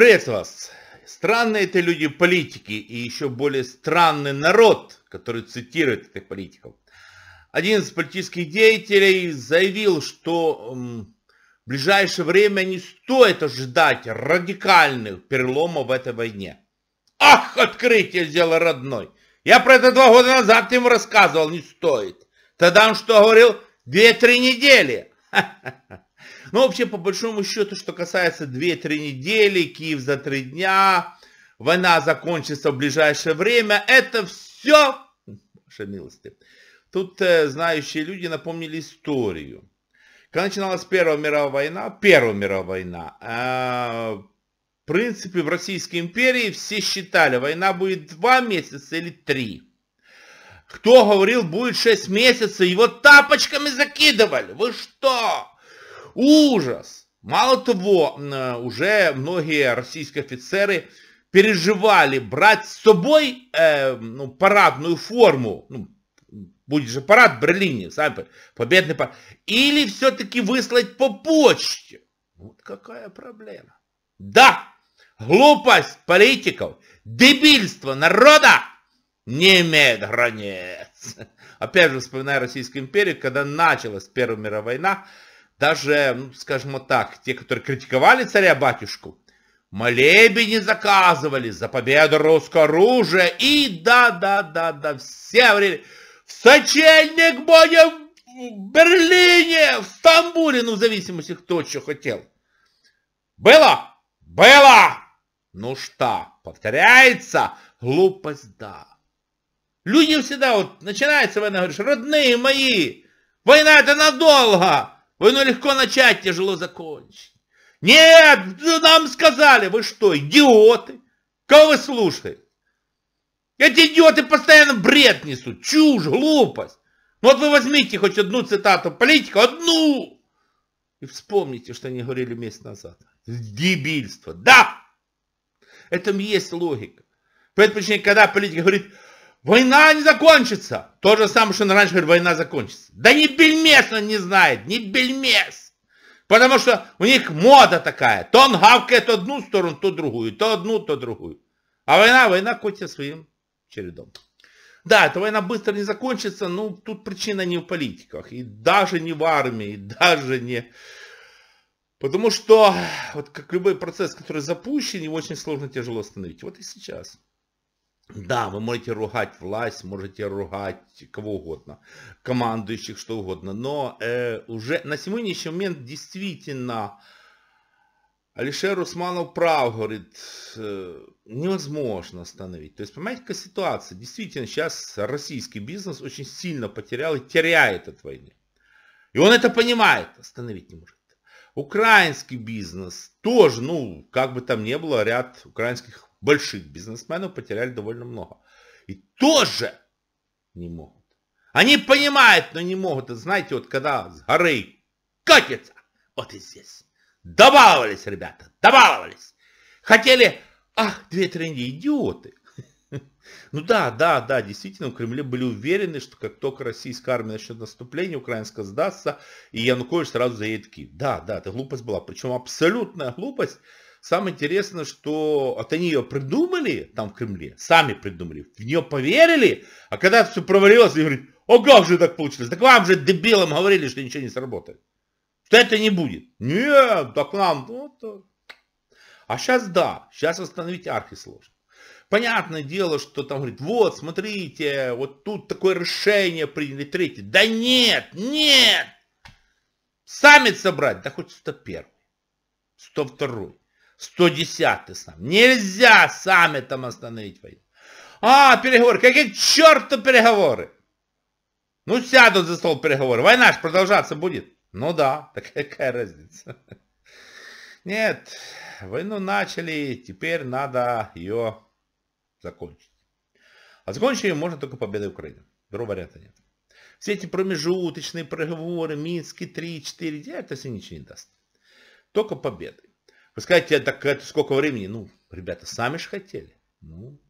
Привет вас! Странные это люди политики и еще более странный народ, который цитирует этих политиков. Один из политических деятелей заявил, что в ближайшее время не стоит ожидать радикальных переломов в этой войне. Ах, открытие сделал родной! Я про это два года назад ему рассказывал, не стоит. Тогда он что говорил? Две-три недели. Ха -ха -ха. Ну вообще, по большому счету, что касается 2-3 недели, Киев за 3 дня, война закончится в ближайшее время, это все, ваша милости. Тут э, знающие люди напомнили историю. Когда начиналась Первая мировая война, Первая мировая война, э, в принципе, в Российской империи все считали, война будет два месяца или три. Кто говорил, будет шесть месяцев, его тапочками закидывали. Вы что? Ужас! Мало того, уже многие российские офицеры переживали брать с собой э, ну, парадную форму, ну, будет же парад в Берлине, сами победный парад, или все-таки выслать по почте. Вот какая проблема. Да, глупость политиков, дебильство народа не имеет границ. Опять же, вспоминая Российскую империю, когда началась Первая мировая война, даже, ну, скажем вот так, те, которые критиковали царя-батюшку, молебени заказывали за победу русского оружия, и да-да-да-да, все говорили, в сочельник будем в Берлине, в Стамбуле, ну, в зависимости, кто что хотел. Было? Было! Ну что, повторяется? Глупость, да. Люди всегда, вот, начинается война, говоришь, родные мои, война это надолго, Войну легко начать, тяжело закончить. Нет, ну, нам сказали, вы что, идиоты? Кого вы слушаете? Эти идиоты постоянно бред несут, чушь, глупость. Ну вот вы возьмите хоть одну цитату политика, одну, и вспомните, что они говорили месяц назад. Дебильство, да! В этом есть логика. Поэтому, этой когда политик говорит, Война не закончится. То же самое, что раньше говорит, война закончится. Да не бельмес он не знает, не бельмес. Потому что у них мода такая. То он гавкает одну сторону, то другую, то одну, то другую. А война, война котя своим чередом. Да, эта война быстро не закончится, но тут причина не в политиках, и даже не в армии, и даже не... Потому что, вот как любой процесс, который запущен, его очень сложно тяжело остановить. Вот и сейчас. Да, вы можете ругать власть, можете ругать кого угодно, командующих, что угодно, но э, уже на сегодняшний момент действительно Алишер Усманов прав, говорит, э, невозможно остановить. То есть, понимаете, какая ситуация? Действительно, сейчас российский бизнес очень сильно потерял и теряет от войны. И он это понимает, остановить не может. Украинский бизнес тоже, ну, как бы там не было, ряд украинских больших бизнесменов потеряли довольно много. И тоже не могут. Они понимают, но не могут. знаете, вот когда с горы катится, вот и здесь. Добаловались, ребята, добаловались. Хотели, ах, две тренди, идиоты. Ну да, да, да, действительно, в Кремле были уверены, что как только российская армия начнет наступление, украинская сдастся, и Янукович сразу заедет в Киев. Да, да, это глупость была, причем абсолютная глупость, Самое интересное, что вот а они ее придумали там в Кремле, сами придумали, в нее поверили, а когда все провалилось, они говорят, о, как же так получилось? Так вам же дебилам говорили, что ничего не сработает. Что это не будет. Нет, так нам... Ну, то... А сейчас да, сейчас восстановить архи сложно. Понятное дело, что там говорит, вот, смотрите, вот тут такое решение приняли третье. Да нет, нет! Саммит собрать, да хоть 101, 102. 110-й сам. Нельзя сами там остановить войну. А, переговоры. Какие к черту переговоры? Ну, сядут за стол переговоры. Война же продолжаться будет. Ну да, так какая разница? Нет, войну начали, теперь надо ее закончить. А закончить ее можно только победой Украины. Другого варианта нет. Все эти промежуточные переговоры Минский 3, 4, это все ничего не даст. Только победы. Вы скажете, «А так это сколько времени? Ну, ребята, сами же хотели. Ну,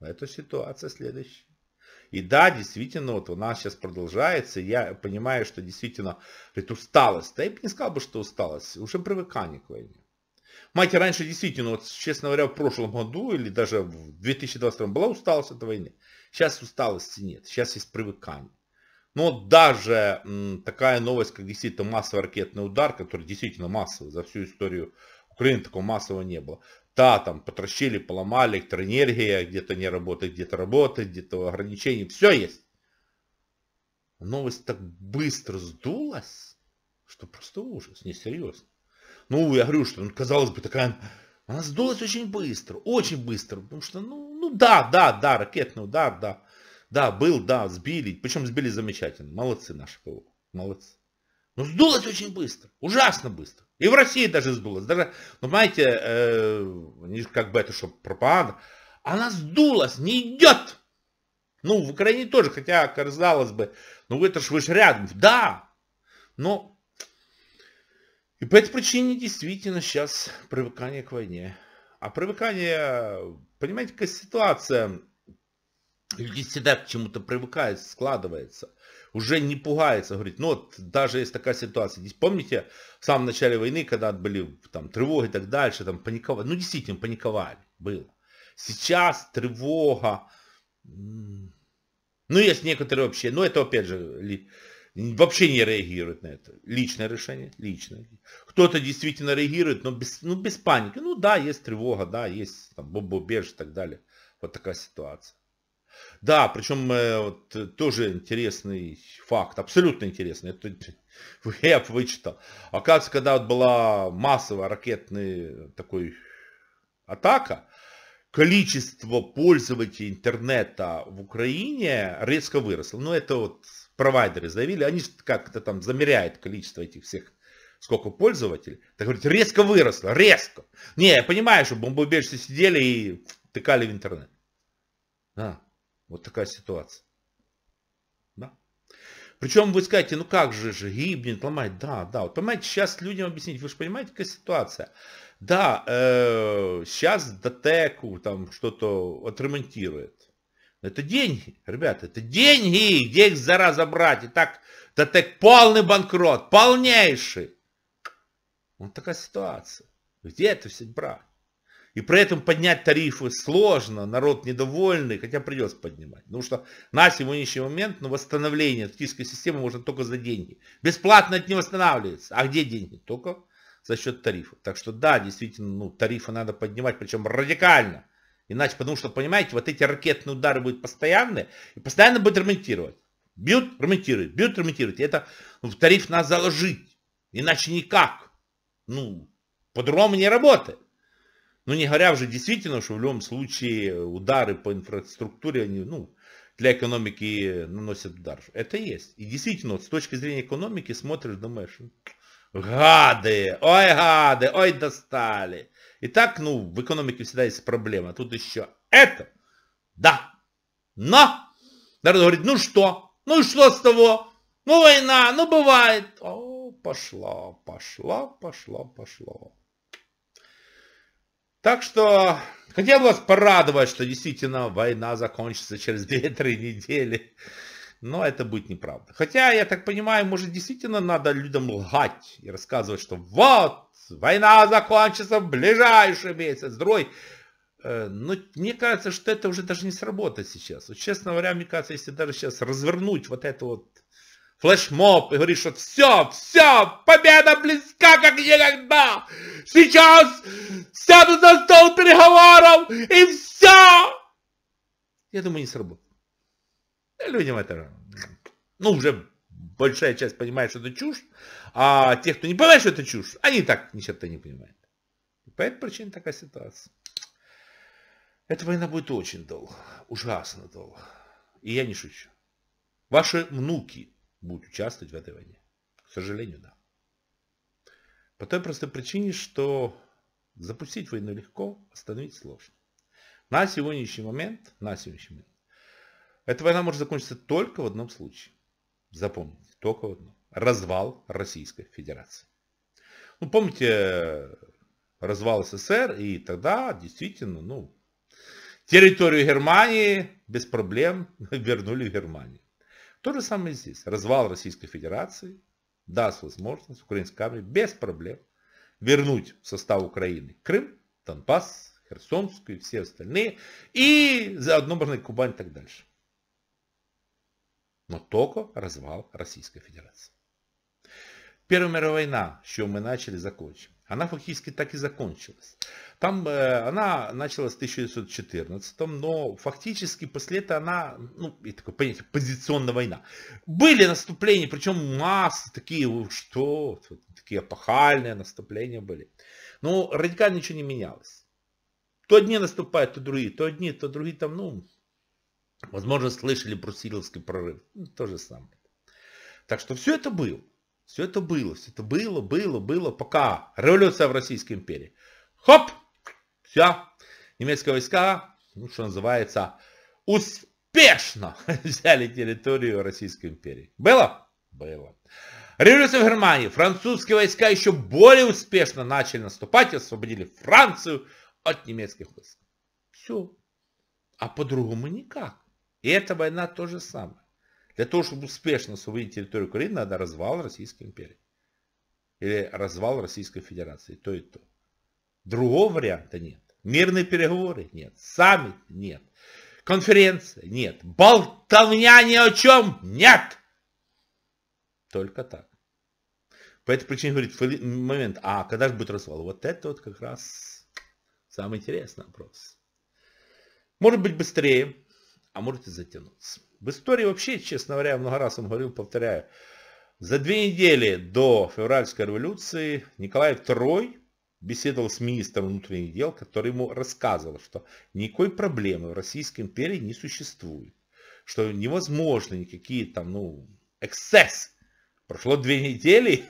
это ситуация следующая. И да, действительно, вот у нас сейчас продолжается, я понимаю, что действительно говорит, усталость. Да я бы не сказал бы, что усталость, уже привыкание к войне. Мать, раньше действительно, вот, честно говоря, в прошлом году или даже в 2022 была усталость от войны. Сейчас усталости нет, сейчас есть привыкание. Но даже м, такая новость, как действительно массовый ракетный удар, который действительно массовый за всю историю Украине такого массового не было. Да, там потращили, поломали, электроэнергия, где-то не работает, где-то работает, где-то ограничения, все есть. Новость так быстро сдулась, что просто ужас, несерьезно. Ну, я говорю, что, ну, казалось бы, такая... Она сдулась очень быстро, очень быстро, потому что, ну, ну да, да, да, ракетный удар, да. Да, был, да, сбили. Причем сбили замечательно. Молодцы наши Молодцы. Но ну, сдулось очень быстро, ужасно быстро. И в России даже сдулось. Даже, ну, понимаете, э, как бы это, что пропаганда, она сдулась, не идет. Ну, в Украине тоже, хотя, казалось бы, ну, это же вы же рядом. Да, но и по этой причине действительно сейчас привыкание к войне. А привыкание, понимаете, какая ситуация, люди всегда к чему-то привыкают, складывается уже не пугается, говорит, ну вот даже есть такая ситуация. Здесь помните, в самом начале войны, когда были там тревоги и так дальше, там паниковали, ну действительно паниковали, было. Сейчас тревога, ну есть некоторые вообще, но ну, это опять же ли, вообще не реагирует на это. Личное решение, личное. Кто-то действительно реагирует, но без, ну, без паники. Ну да, есть тревога, да, есть там бомбоубежище и так далее. Вот такая ситуация. Да, причем э, вот, э, тоже интересный факт, абсолютно интересный, это я вычитал. Оказывается, когда вот была массовая ракетная такой атака, количество пользователей интернета в Украине резко выросло. Ну, это вот провайдеры заявили, они как-то там замеряют количество этих всех сколько пользователей, так говорит, резко выросло, резко. Не, я понимаю, что бомбоубежище сидели и тыкали в интернет. А. Вот такая ситуация. Да? Причем вы скажете, ну как же же, гибнет, ломает. Да, да. Вот понимаете, сейчас людям объяснить, вы же понимаете, какая ситуация. Да, э, сейчас Дотеку там что-то отремонтирует. Но это деньги, ребята, это деньги, где их зараза брать? И так Дотек полный банкрот, полнейший. Вот такая ситуация. Где это все брать? И при этом поднять тарифы сложно, народ недовольный, хотя придется поднимать. Потому что на сегодняшний момент ну, восстановление туристической системы можно только за деньги. Бесплатно это не восстанавливается. А где деньги? Только за счет тарифов. Так что да, действительно, ну, тарифы надо поднимать, причем радикально. Иначе, потому что, понимаете, вот эти ракетные удары будут постоянные, и постоянно будут ремонтировать. Бьют, ремонтируют, бьют, ремонтируют. И это ну, в тариф надо заложить. Иначе никак. Ну, по-другому не работает. Ну, не говоря уже действительно, что в любом случае удары по инфраструктуре, они, ну, для экономики наносят удар. Это есть. И действительно, вот, с точки зрения экономики смотришь, думаешь, «Ну, гады, ой, гады, ой, достали. И так, ну, в экономике всегда есть проблема. Тут еще это. Да. Но. Народ говорит, ну что? Ну и что с того? Ну война, ну бывает. О, пошло, пошло, пошло, пошло. Так что хотел вас порадовать, что действительно война закончится через 2-3 недели. Но это будет неправда. Хотя, я так понимаю, может действительно надо людям лгать и рассказывать, что вот, война закончится в ближайший месяц, другой. Э, но мне кажется, что это уже даже не сработает сейчас. Вот, честно говоря, мне кажется, если даже сейчас развернуть вот это вот флешмоб и говорит, что все, все, победа близка, как никогда. Сейчас сяду за стол переговоров и все. Я думаю, не сработает. Людям это, ну, уже большая часть понимает, что это чушь, а те, кто не понимает, что это чушь, они так ни черта не понимают. И по этой причине такая ситуация. Эта война будет очень долго, ужасно долго. И я не шучу. Ваши внуки Будет участвовать в этой войне. К сожалению, да. По той простой причине, что запустить войну легко, остановить сложно. На сегодняшний момент, на сегодняшний момент, эта война может закончиться только в одном случае. Запомните, только в одном. Развал Российской Федерации. Ну, помните развал СССР, и тогда действительно, ну, территорию Германии без проблем вернули в Германию. То же самое здесь. Развал Российской Федерации даст возможность украинской армии без проблем вернуть в состав Украины Крым, Донбасс, Херсонскую и все остальные. И заодно можно и Кубань и так дальше. Но только развал Российской Федерации. Первая мировая война, с чего мы начали, закончим. Она фактически так и закончилась. Там э, она началась в 1914, но фактически после этого она, ну, и такое понятие, позиционная война. Были наступления, причем массы такие, что, такие эпохальные наступления были. Но радикально ничего не менялось. То одни наступают, то другие, то одни, то другие там, ну, возможно, слышали брусиловский прорыв. Ну, то же самое. Так что все это было. Все это было, все это было, было, было, пока революция в Российской империи. Хоп! Все. Немецкие войска, ну, что называется, успешно взяли территорию Российской империи. Было? Было. Революция в Германии. Французские войска еще более успешно начали наступать и освободили Францию от немецких войск. Все. А по-другому никак. И эта война то же самое. Для того, чтобы успешно освободить территорию Украины, надо развал Российской империи. Или развал Российской Федерации. То и то. Другого варианта нет. Мирные переговоры? Нет. Саммит? Нет. Конференция? Нет. Болтовня ни о чем? Нет. Только так. По этой причине говорит момент, а когда же будет развал? Вот это вот как раз самый интересный вопрос. Может быть быстрее, а может и затянуться. В истории вообще, честно говоря, я много раз вам говорил, повторяю. За две недели до февральской революции Николай II беседовал с министром внутренних дел, который ему рассказывал, что никакой проблемы в Российской империи не существует, что невозможно никакие там, ну, эксцесс. Прошло две недели,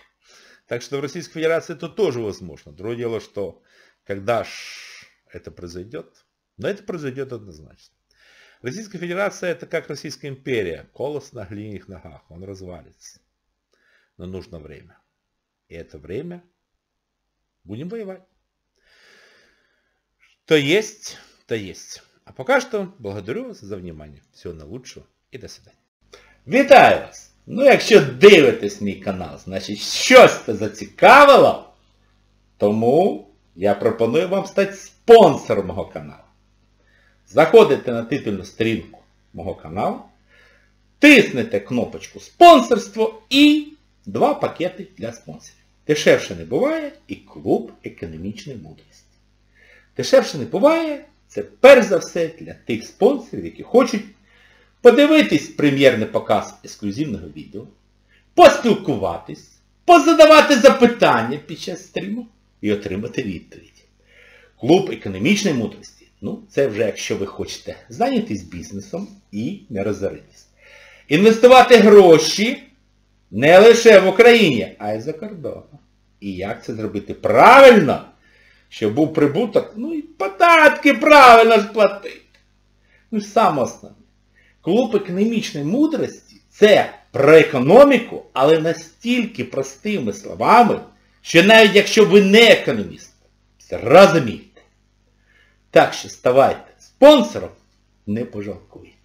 так что в Российской Федерации это тоже возможно. Другое дело, что когда ж это произойдет, но это произойдет однозначно. Российская Федерация это как Российская империя. Колос на глиняных ногах. Он развалится. Но нужно время. И это время будем воевать. Что есть, то есть. А пока что благодарю вас за внимание. Всього найкращого и до свидания. Вітаю вас! Ну, если дивитесь мой канал, значит, что-то зацікавило, тому я пропоную вам стать спонсором моего канала. Заходите на титульну сторінку мого каналу, тиснете кнопочку спонсорство і два пакети для спонсорів. Дешевше не буває і клуб Економічної мудрості. Дешевше не буває, це перш за все для тих спонсорів, які хочуть подивитись прем'єрний показ ексклюзивного відео, поспілкуватись, позадавати запитання під час стріму і отримати відповідь. Клуб економічної мудрості. Ну, це вже якщо ви хочете зайнятися бізнесом і не розоритись. Інвестувати гроші не лише в Україні, а й за кордоном. І як це зробити правильно, щоб був прибуток, ну і податки правильно сплатити. Ну і саме основне. Клуб економічної мудрості це про економіку, але настільки простими словами, що навіть якщо ви не економіст, все розумієте. Так що ставайте спонсором, не пожалкуєте.